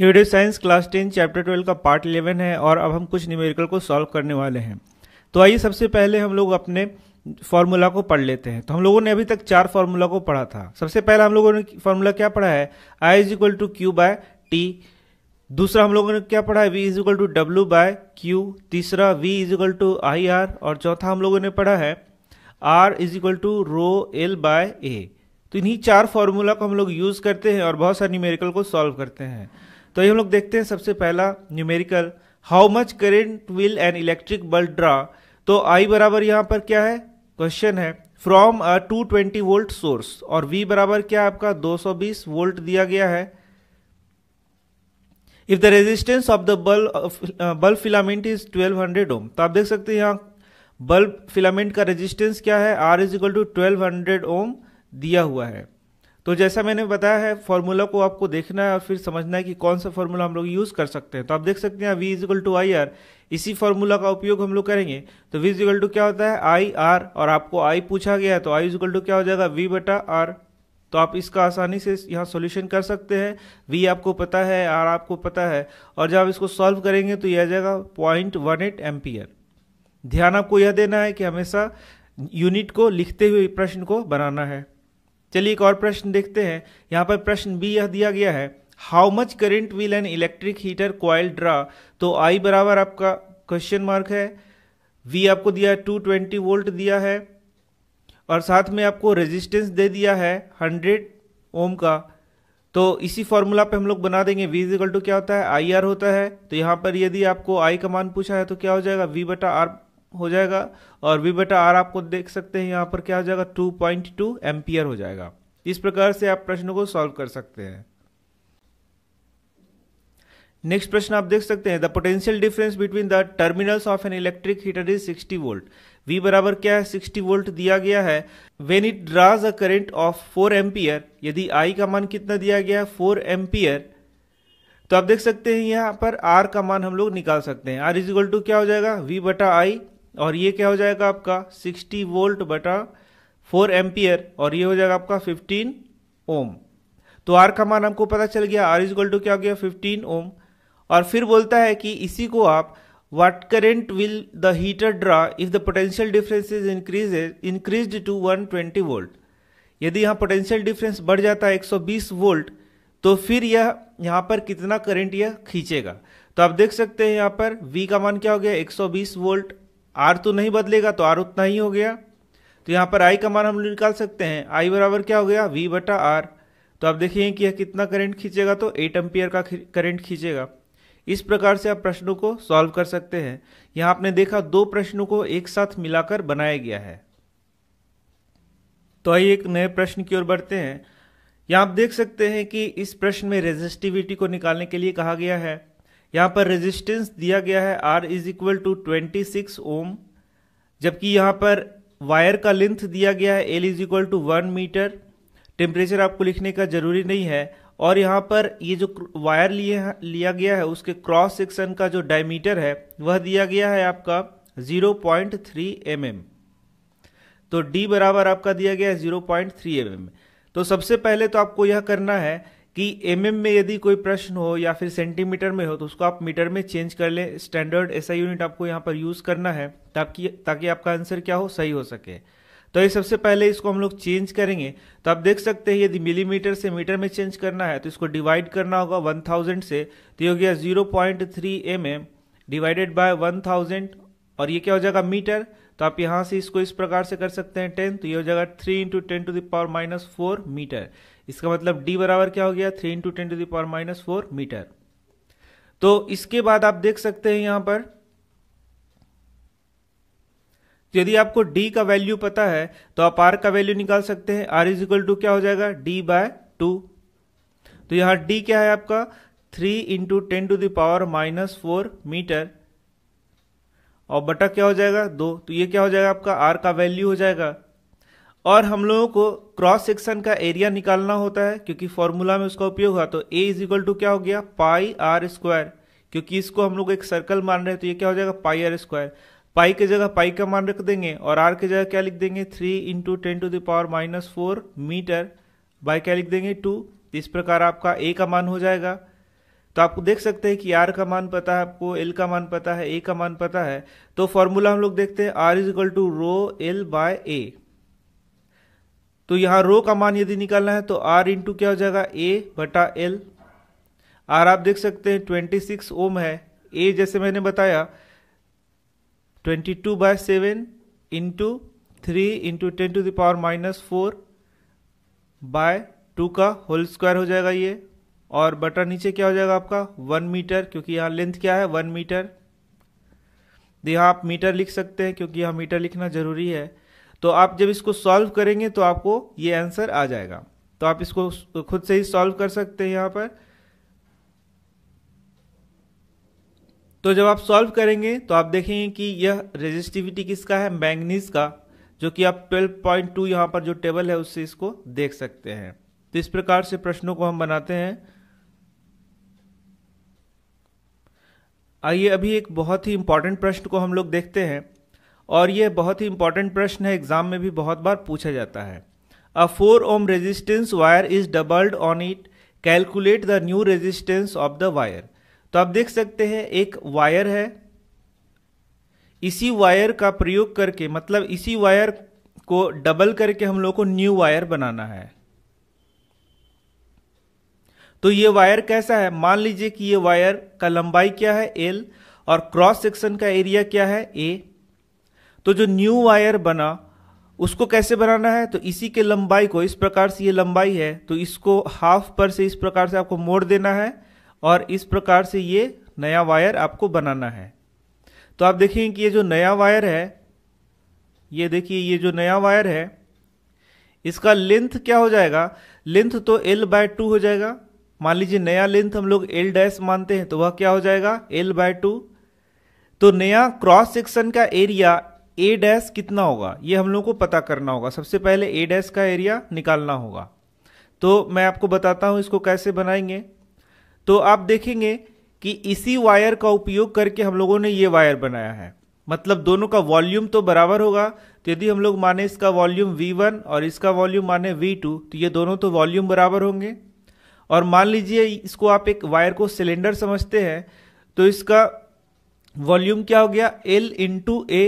ये video science class ten chapter twelve का part eleven है और अब हम कुछ न्यूमेरिकल को सॉल्व करने वाले हैं तो आइए सबसे पहले हम लोग अपने फॉर्मूला को पढ़ लेते हैं तो हम लोगों ने अभी तक चार फॉर्मूला को पढ़ा था सबसे पहला हम लोगों ने फॉर्मूला क्या पढ़ा है I is equal to Q by T दूसरा हम लोगों ने क्या पढ़ा है V is equal to W by Q तीसरा V is equal to I R और चौथा हम लोगों ने पढ़ा है R is equal to rho L by A तो इन्हीं चार फॉर्मूला को हम लोग यूज़ करते हैं और बहुत सारे न्यूमेरिकल को सॉल्व करते हैं तो ये हम लोग देखते हैं सबसे पहला numerical how much current will an electric bulb draw तो आई बराबर यहां पर क्या है क्वेश्चन है फ्रॉम अ 220 वोल्ट सोर्स और वी बराबर क्या आपका 220 वोल्ट दिया गया है if the resistance of the bulb bulb filament is 1200 ohm तो आप देख सकते हैं यहां बल्ब फिलामेंट का रेजिस्टेंस क्या है R is equal to twelve hundred ohm दिया हुआ है तो जैसा मैंने बताया है फॉर्मूला को आपको देखना है और फिर समझना है कि कौन सा फॉर्मूला हम लोग यूज़ कर सकते हैं तो आप देख सकते हैं V is equal to I R इसी फॉर्मूला का उपयोग हम लोग करेंगे तो वी इजिकल टू क्या होता है आई आर और आपको आई पूछा गया है तो आई इजिकल टू क्या हो जाएगा वी बटा आर तो आप इसका आसानी से यहाँ सोल्यूशन कर सकते हैं वी आपको पता है आर आपको पता है और जब आप इसको सॉल्व करेंगे तो यह आ जाएगा पॉइंट वन एट एम्पियर ध्यान आपको यह देना है कि हमेशा यूनिट को लिखते हुए प्रश्न को बनाना है चलिए एक और प्रश्न देखते हैं यहाँ पर प्रश्न बी यह दिया गया है how much current will an electric heater coil draw तो आई बराबर आपका क्वेश्चन मार्क है वी आपको दिया टू ट्वेंटी वोल्ट दिया है और साथ में आपको रेजिस्टेंस दे दिया है हंड्रेड ओम का तो इसी फॉर्मूला पे हम लोग बना देंगे वी इजिकल टू क्या होता है आई आर होता है तो यहाँ पर यदि आपको आई का मान पूछा है तो क्या हो जाएगा वी बटा आर हो जाएगा और वी बटा आर आपको देख सकते हैं यहाँ पर क्या हो जाएगा टू पॉइंट टू एम्पियर हो जाएगा इस प्रकार से आप प्रश्न को सॉल्व कर सकते हैं नेक्स्ट प्रश्न आप देख सकते हैं the potential difference between the terminals of an electric heater is 60 volt V बराबर क्या है 60 वोल्ट दिया गया है when it draws a current of 4 ampere यदि I का मान कितना दिया गया है 4 एम्पियर तो आप देख सकते हैं यहाँ पर R का मान हम लोग निकाल सकते हैं R इज इक्वल टू क्या हो जाएगा V बटा आई और ये क्या हो जाएगा आपका 60 वोल्ट बटा 4 एम्पियर और ये हो जाएगा आपका 15 ओम तो आर का मान हमको पता चल गया आर इज टू क्या हो गया 15 ओम और फिर बोलता है कि इसी को आप what current will the draw if the potential difference is is increase to one 120 volt यदि यहाँ पोटेंशियल डिफरेंस बढ़ जाता है बीस वोल्ट तो फिर यह यहाँ पर कितना करेंट यह खींचेगा तो आप देख सकते हैं यहाँ पर V का मान क्या हो गया 120 वोल्ट आर तो नहीं बदलेगा तो आर उतना ही हो गया तो यहाँ पर आई का मान हम निकाल सकते हैं आई बराबर क्या हो गया वी बटा आर तो आप देखेंगे कि यह कितना करंट खींचेगा तो एट एम्पियर का करंट खींचेगा इस प्रकार से आप प्रश्नों को सॉल्व कर सकते हैं यहाँ आपने देखा दो प्रश्नों को एक साथ मिलाकर बनाया गया है तो आइए एक नए प्रश्न की ओर बढ़ते हैं यहाँ आप देख सकते हैं कि इस प्रश्न में रेजिस्टिविटी को निकालने के लिए कहा गया है यहाँ पर रेजिस्टेंस दिया गया है R is equal to twenty six ohm जबकि यहाँ पर वायर का लेंथ दिया गया है L is equal to one metre temperature आपको लिखने का जरूरी नहीं है और यहाँ पर ये जो वायर लिए लिया गया है उसके क्रॉस सेक्शन का जो डायमीटर है वह दिया गया है आपका 0.3 पॉइंट mm. तो D बराबर आपका दिया गया है 0.3 पॉइंट mm. तो सबसे पहले तो आपको यह करना है कि एम mm में यदि कोई प्रश्न हो या फिर सेंटीमीटर में हो तो उसको आप मीटर में चेंज कर लें स्टैंडर्ड ऐसा यूनिट आपको यहाँ पर यूज़ करना है ताकि ताकि आपका आंसर क्या हो सही हो सके तो ये सबसे पहले इसको हम लोग चेंज करेंगे तो आप देख सकते हैं यदि मिलीमीटर से मीटर में चेंज करना है तो इसको डिवाइड करना होगा वन थाउजेंड से तो ये हो गया zero point three M M divided by one thousand और ये क्या हो जाएगा मीटर तो आप यहाँ से इसको इस प्रकार से कर सकते हैं टेन तो ये हो जाएगा three into ten to the power minus four metre इसका मतलब डी बराबर क्या हो गया three into ten to the power minus four metre तो इसके बाद आप देख सकते हैं यहां पर यदि आपको d का वैल्यू पता है तो आप r का वैल्यू निकाल सकते हैं r इज इक्वल टू क्या हो जाएगा d बाय टू तो यहां d क्या है आपका three into ten to the power minus four metre और बटा क्या हो जाएगा दो तो ये क्या हो जाएगा आपका r का वैल्यू हो जाएगा और हम लोगों को क्रॉस सेक्शन का एरिया निकालना होता है क्योंकि फॉर्मूला में उसका उपयोग हुआ तो ए इज इक्वल टू क्या हो गया पाई आर स्क्वायर क्योंकि इसको हम लोग एक सर्कल मान रहे हैं तो ये क्या हो जाएगा पाई आर स्क्वायर पाई की जगह पाई का मान रख देंगे और आर की जगह क्या लिख देंगे three into ten to the power minus four metre by क्या लिख देंगे टू इस प्रकार आपका ए का मान हो जाएगा तो आपको देख सकते हैं कि आर का मान पता है आपको एल का मान पता है ए का मान पता है तो फॉर्मूला हम लोग देखते हैं R is equal to rho L by A तो यहां रो का मान यदि निकालना है तो आर इंटू क्या हो जाएगा ए बटा एल आर आप देख सकते हैं ट्वेंटी सिक्स ओम है ए जैसे मैंने बताया twenty two by seven into three into ten to the power minus four by two का होल स्क्वायर हो जाएगा ये और बटा नीचे क्या हो जाएगा आपका वन मीटर क्योंकि यहाँ लेंथ क्या है वन मीटर यहाँ आप मीटर लिख सकते हैं क्योंकि यहाँ मीटर लिखना जरूरी है तो आप जब इसको सॉल्व करेंगे तो आपको ये आंसर आ जाएगा तो आप इसको खुद से ही सॉल्व कर सकते हैं यहां पर तो जब आप सॉल्व करेंगे तो आप देखेंगे कि यह रेजिस्टिविटी किसका है मैंगनीज का जो कि आप 12.2 यहां पर जो टेबल है उससे इसको देख सकते हैं तो इस प्रकार से प्रश्नों को हम बनाते हैं आइए अभी एक बहुत ही इंपॉर्टेंट प्रश्न को हम लोग देखते हैं और ये बहुत ही इंपॉर्टेंट प्रश्न है एग्जाम में भी बहुत बार पूछा जाता है a four ohm resistance wire is doubled on it calculate the new resistance of the wire तो आप देख सकते हैं एक वायर है इसी वायर का प्रयोग करके मतलब इसी वायर को डबल करके हम लोग को न्यू वायर बनाना है तो ये वायर कैसा है मान लीजिए कि ये वायर का लंबाई क्या है एल और क्रॉस सेक्शन का एरिया क्या है ए तो जो न्यू वायर बना उसको कैसे बनाना है तो इसी के लंबाई को इस प्रकार से ये लंबाई है तो इसको हाफ पर से इस प्रकार से आपको मोड़ देना है और इस प्रकार से ये नया वायर आपको बनाना है तो आप देखेंगे कि ये जो नया वायर है ये देखिए ये जो नया वायर है इसका लेंथ क्या हो जाएगा लेंथ तो एल बाय टू हो जाएगा मान लीजिए नया लेंथ हम लोग एल डैश मानते हैं तो वह क्या हो जाएगा एल बाय टू तो नया क्रॉस सेक्शन का एरिया ए डैश कितना होगा ये हम लोगों को पता करना होगा सबसे पहले ए डैश का एरिया निकालना होगा तो मैं आपको बताता हूँ इसको कैसे बनाएंगे तो आप देखेंगे कि इसी वायर का उपयोग करके हम लोगों ने ये वायर बनाया है मतलब दोनों का वॉल्यूम तो बराबर होगा तो यदि हम लोग माने इसका वॉल्यूम V1 और इसका वॉल्यूम माने V2 तो ये दोनों तो वॉल्यूम बराबर होंगे और मान लीजिए इसको आप एक वायर को सिलेंडर समझते हैं तो इसका वॉल्यूम क्या हो गया L इंटू ए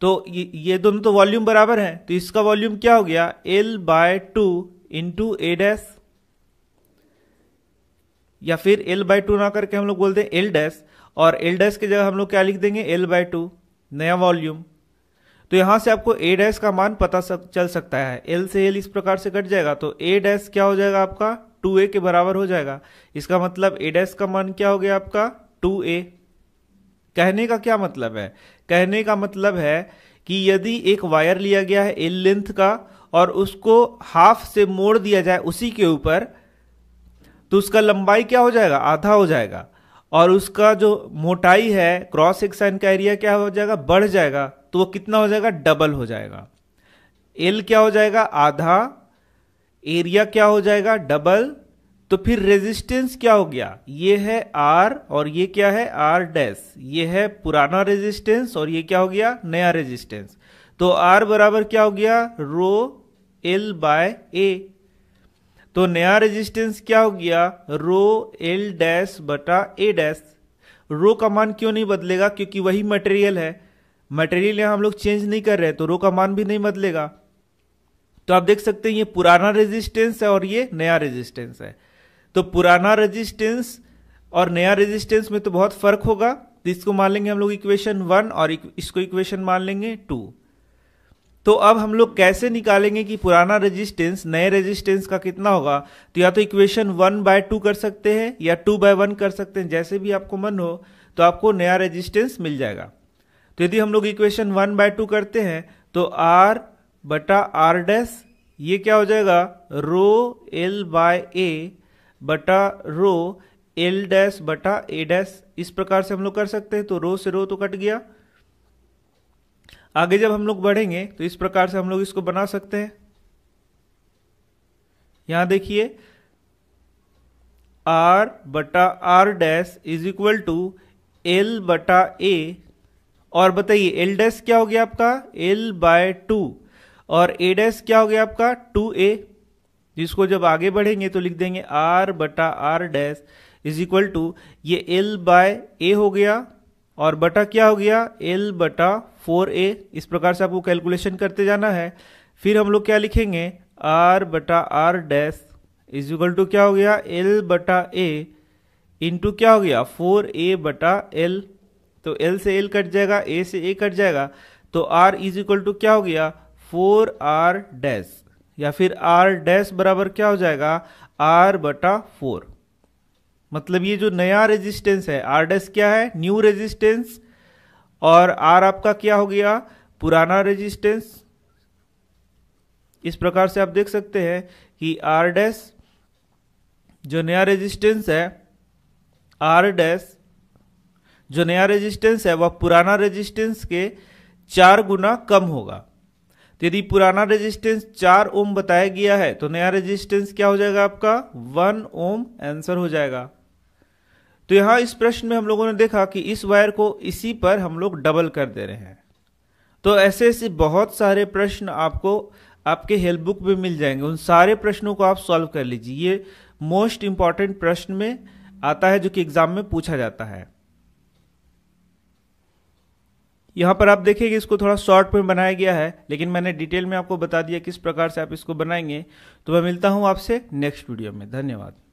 तो ये ये दोनों तो वॉल्यूम बराबर है तो इसका वॉल्यूम क्या हो गया L by two into A dash या फिर एल बाय टू ना करके हम लोग बोलते हैं एल डैस और एल डैस की जगह हम लोग क्या लिख देंगे एल बाय टू नया वॉल्यूम तो यहां से आपको ए डैस का मान पता सक, चल सकता है एल से एल इस प्रकार से कट जाएगा तो ए डैस क्या हो जाएगा आपका टू ए के बराबर हो जाएगा इसका मतलब ए डैस का मान क्या हो गया आपका टू ए कहने का क्या मतलब है कहने का मतलब है कि यदि एक वायर लिया गया है एल लेंथ का और उसको हाफ से मोड़ दिया जाए उसी के ऊपर तो उसका लंबाई क्या हो जाएगा आधा हो जाएगा और उसका जो मोटाई है क्रॉस सेक्शन का एरिया क्या हो जाएगा बढ़ जाएगा तो वो कितना हो जाएगा डबल हो जाएगा एल क्या हो जाएगा आधा एरिया क्या हो जाएगा डबल तो फिर रेजिस्टेंस क्या हो गया ये है आर और ये क्या है आर डैश ये है पुराना रेजिस्टेंस और ये क्या हो गया नया रेजिस्टेंस तो आर बराबर क्या हो गया रो एल बाय ए तो नया रेजिस्टेंस क्या हो गया रो एल डैश बटा ए डैश रो का मान क्यों नहीं बदलेगा क्योंकि वही मटेरियल है मटेरियल यहां हम लोग चेंज नहीं कर रहे तो रो का मान भी नहीं बदलेगा तो आप देख सकते हैं ये पुराना रेजिस्टेंस है और ये नया रेजिस्टेंस है तो पुराना रेजिस्टेंस और नया रेजिस्टेंस में तो बहुत फर्क होगा तो इसको मान लेंगे हम लोग इक्वेशन वन और इसको इक्वेशन मान लेंगे टू तो अब हम लोग कैसे निकालेंगे कि पुराना रेजिस्टेंस नए रेजिस्टेंस का कितना होगा तो या तो इक्वेशन वन बाय टू कर सकते हैं या टू बाय वन कर सकते हैं जैसे भी आपको मन हो तो आपको नया रेजिस्टेंस मिल जाएगा तो यदि हम लोग इक्वेशन वन बाय टू करते हैं तो आर बटा आर डैश ये क्या हो जाएगा रो एल बाय ए बटा रो एल डैश बटा ए डैश इस प्रकार से हम लोग कर सकते हैं तो रो से रो तो कट गया आगे जब हम लोग बढ़ेंगे तो इस प्रकार से हम लोग इसको बना सकते हैं यहां देखिए आर बटा R dash is equal to L बटा ए और बताइए एल डैश क्या हो गया आपका एल बाय टू और ए डैश क्या हो गया आपका टू ए जिसको जब आगे बढ़ेंगे तो लिख देंगे आर बटा R dash is equal to ये एल बाय ए हो गया और बटा क्या हो गया एल बटा फोर ए इस प्रकार से आपको कैलकुलेशन करते जाना है फिर हम लोग क्या लिखेंगे आर बटा R dash is equal to क्या हो गया एल बटा ए इंटू क्या हो गया फोर ए बटा एल तो एल से एल कट जाएगा ए से ए कट जाएगा तो आर इज इक्वल टू क्या हो गया फोर आर डैश या फिर आर डैश बराबर क्या हो जाएगा आर बटा फोर मतलब ये जो नया रेजिस्टेंस है आर डैश क्या है न्यू रेजिस्टेंस और आर आपका क्या हो गया पुराना रेजिस्टेंस इस प्रकार से आप देख सकते हैं कि आर डैश जो नया रेजिस्टेंस है आर डैश जो नया रेजिस्टेंस है वह पुराना रेजिस्टेंस के चार गुना कम होगा यदि पुराना रेजिस्टेंस चार ओम बताया गया है तो नया रेजिस्टेंस क्या हो जाएगा आपका वन ओम आंसर हो जाएगा तो यहां इस प्रश्न में हम लोगों ने देखा कि इस वायर को इसी पर हम लोग डबल कर दे रहे हैं तो ऐसे ऐसे बहुत सारे प्रश्न आपको आपके हेल्प बुक में मिल जाएंगे उन सारे प्रश्नों को आप सॉल्व कर लीजिए ये मोस्ट इंपॉर्टेंट प्रश्न में आता है जो कि एग्जाम में पूछा जाता है यहाँ पर आप देखेंगे इसको थोड़ा शॉर्ट में बनाया गया है लेकिन मैंने डिटेल में आपको बता दिया किस प्रकार से आप इसको बनाएंगे तो मैं मिलता हूँ आपसे नेक्स्ट वीडियो में धन्यवाद